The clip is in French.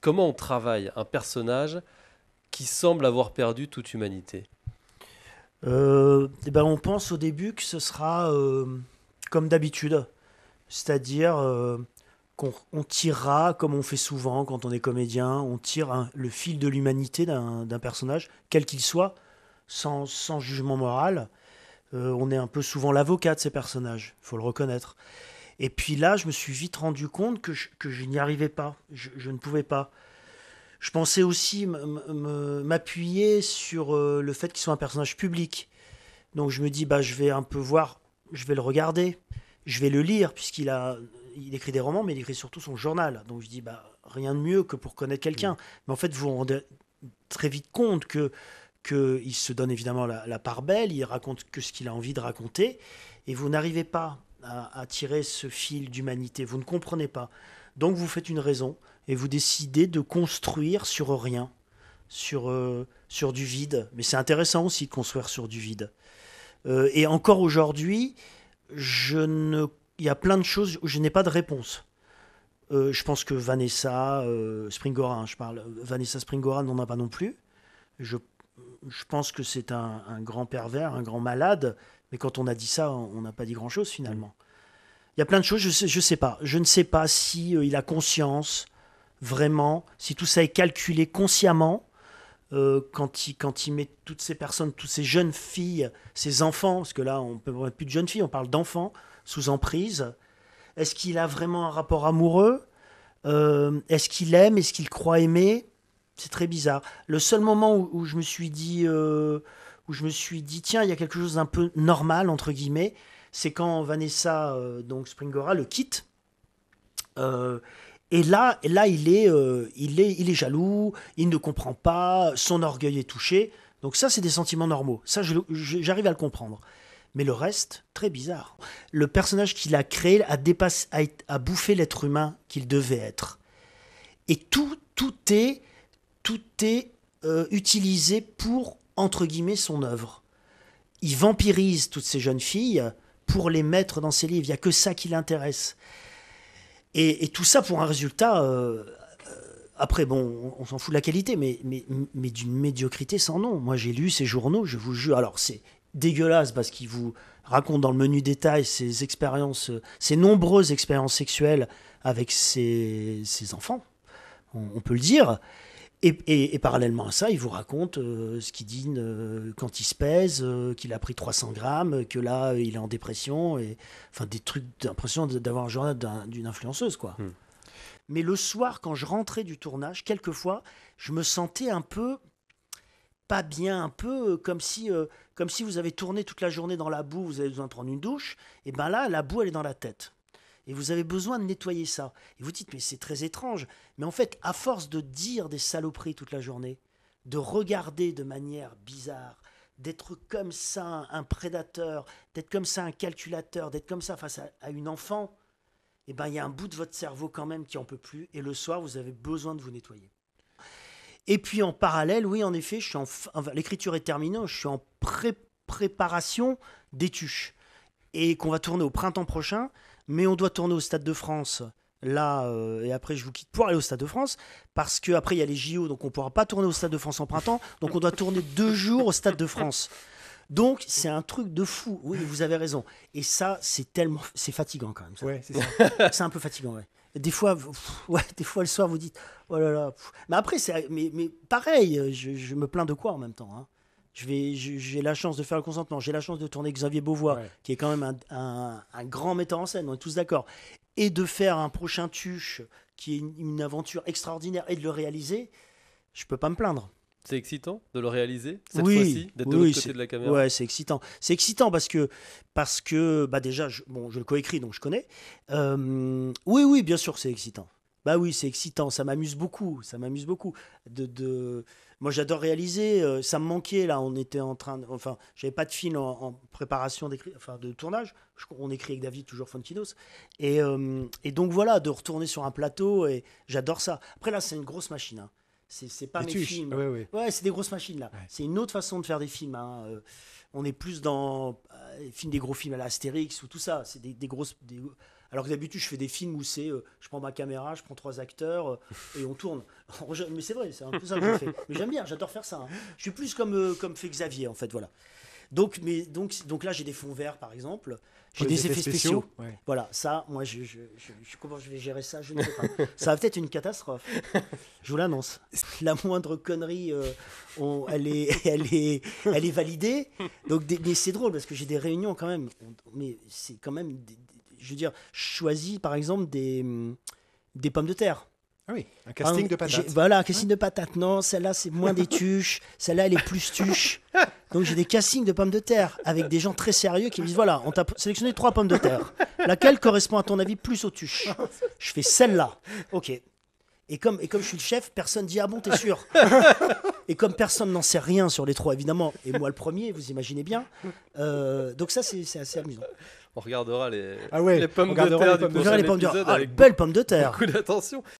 comment on travaille un personnage qui semble avoir perdu toute humanité euh, eh ben On pense au début que ce sera euh, comme d'habitude, c'est-à-dire euh, qu'on tirera, comme on fait souvent quand on est comédien, on tire le fil de l'humanité d'un personnage, quel qu'il soit, sans, sans, jugement moral. on est un peu souvent l'avocat de ces personnages, il faut le reconnaître. Et puis là, je me suis vite rendu compte que je, n'y arrivais pas, je, ne pouvais pas. Je pensais aussi m'appuyer sur euh, le fait qu'il soit un personnage public. Donc je me dis, bah, je vais un peu voir, je vais le regarder, je vais le lire, puisqu'il a, il écrit des romans, mais il écrit surtout son journal. Donc je dis, bah, rien de mieux que pour connaître quelqu'un. Mm. Mais en fait, vous vous rendez très vite compte que qu'il se donne évidemment la, la, part belle, il raconte que ce qu'il a envie de raconter, et vous n'arrivez pas à, tirer ce fil d'humanité. Vous ne comprenez pas. Donc vous faites une raison et vous décidez de construire sur rien, sur, euh, sur du vide. Mais c'est intéressant aussi de construire sur du vide. Euh, et encore aujourd'hui, je ne... il y a plein de choses où je n'ai pas de réponse. Euh, je pense que Vanessa Springora, hein, je parle, Vanessa Springora n'en a pas non plus. Je, pense que c'est un, grand pervers, un grand malade. Mais quand on a dit ça, on n'a pas dit grand-chose finalement. Mm. Il y a plein de choses, je ne sais, je sais, pas. Je ne sais pas si euh, il a conscience vraiment, si tout ça est calculé consciemment. Euh, quand, il, quand il met toutes ces personnes, toutes ces jeunes filles, ces enfants, parce que là, on ne peut plus de jeunes filles, on parle d'enfants sous emprise. Est-ce qu'il a vraiment un rapport amoureux euh, Est-ce qu'il aime Est-ce qu'il croit aimer C'est très bizarre. Le seul moment où, je me suis dit, où je me suis dit, tiens, il y a quelque chose d'un peu normal, entre guillemets. C'est quand Vanessa, euh, donc Springora, le quitte. Euh, et là, là il, est, euh, il, est, il est jaloux, il ne comprend pas, son orgueil est touché. Donc ça, c'est des sentiments normaux. Ça, j'arrive à le comprendre. Mais le reste, très bizarre. Le personnage qu'il a créé a, dépassé, a, bouffé l'être humain qu'il devait être. Et tout, tout est, tout est utilisé pour entre guillemets, son œuvre. Il vampirise toutes ces jeunes filles pour les mettre dans ses livres. Il n'y a que ça qui l'intéresse. Et, tout ça pour un résultat, euh, euh, après, bon, on, s'en fout de la qualité, mais, d'une médiocrité sans nom. Moi, j'ai lu ces journaux, je vous jure. Alors, c'est dégueulasse parce qu'il vous raconte dans le menu détail ses expériences, ses nombreuses expériences sexuelles avec ses, enfants, on peut le dire. Et, parallèlement à ça, il vous raconte euh, ce qu'il dit euh, quand il se pèse, euh, qu'il a pris 300 grammes, que là, il est en dépression. Et, enfin, des trucs d'impression d'avoir un journal d'une influenceuse, quoi. Hmm. Mais le soir, quand je rentrais du tournage, quelquefois, je me sentais un peu pas bien, un peu comme si, comme si vous avez tourné toute la journée dans la boue, vous avez besoin de prendre une douche. Et ben là, la boue, elle est dans la tête. Et vous avez besoin de nettoyer ça. Et vous dites, mais c'est très étrange. Mais en fait, à force de dire des saloperies toute la journée, de regarder de manière bizarre, d'être comme ça un prédateur, d'être comme ça un calculateur, d'être comme ça face à, une enfant, eh ben, il y a un bout de votre cerveau quand même qui en peut plus. Et le soir, vous avez besoin de vous nettoyer. Et puis en parallèle, oui, en effet, l'écriture est terminée, je suis en pré préparation d'étuches et qu'on va tourner au printemps prochain mais on doit tourner au Stade de France là euh, et après je vous quitte pour aller au Stade de France parce que après il y a les JO donc on pourra pas tourner au Stade de France en printemps donc on doit tourner deux jours au Stade de France donc c'est un truc de fou oui vous avez raison et ça c'est tellement c'est fatigant quand même ouais, c'est un peu fatigant ouais des fois des fois le soir vous dites oh là là mais après c'est mais, mais pareil je, me plains de quoi en même temps hein j'ai la chance de faire le consentement, j'ai la chance de tourner Xavier Beauvoir qui est quand même un, grand metteur en scène, on est tous d'accord, et de faire un prochain tuche qui est une, aventure extraordinaire et de le réaliser, je peux pas me plaindre. C'est excitant de le réaliser cette fois-ci, d'être de l'autre côté de la caméra. Ouais, c'est excitant. C'est excitant parce que, parce que bah déjà, je, bon, je le coécris donc je connais. Euh, oui, oui, bien sûr, c'est excitant. Bah oui, c'est excitant, ça m'amuse beaucoup, ça m'amuse beaucoup. De, Moi, j'adore réaliser, euh, ça me manquait là, on était en train, de... enfin, j'avais pas de film en, préparation de tournage, on écrit avec David, toujours Fontinos, et, euh, et, donc voilà, de retourner sur un plateau, et j'adore ça. Après là, c'est une grosse machine, hein. c'est pas Les mes films. Ouais, ouais. c'est des grosses machines là, c'est une autre façon de faire des films. Hein, euh. on est plus dans films, des gros films à l'Astérix ou tout ça, c'est des, grosses... Alors que d'habitude, je fais des films où c'est euh, je prends ma caméra, je prends trois acteurs euh, et on tourne. mais c'est vrai, c'est un peu ça que je fais. Mais j'aime bien, j'adore faire ça. Hein. Je suis plus comme, euh, comme fait Xavier, en fait, voilà. Donc, mais, donc, donc là, j'ai des fonds verts, par exemple. J'ai des, effets, spéciaux. Voilà, ça, moi, je, je, je, comment je vais gérer ça Je ne sais pas. ça va peut-être une catastrophe. Je vous l'annonce. La moindre connerie, on, elle, est, elle, est, elle est validée. Donc, mais c'est drôle parce que j'ai des réunions quand même. mais c'est quand même des, je veux dire, choisis par exemple des, mm, des pommes de terre. Ah oui, un casting de patates. Voilà, un casting de patates. Non, celle-là, c'est moins des tuches. Celle-là, elle est plus tuche. Donc, j'ai des castings de pommes de terre avec des gens très sérieux qui me disent voilà, on t'a sélectionné trois pommes de terre. Laquelle correspond, à ton avis, plus aux tuches Je fais celle-là. Ok. Et comme, et comme je suis le chef, personne dit Ah bon, t'es sûr Et comme personne n'en sait rien sur les trois, évidemment, et moi le premier, vous imaginez bien. Euh, donc, ça, c'est assez amusant on regardera les, ah ouais, les pommes de terre. Les pommes, du prochain les pommes de... Ah, avec belle pomme de terre. Beaucoup d'attention.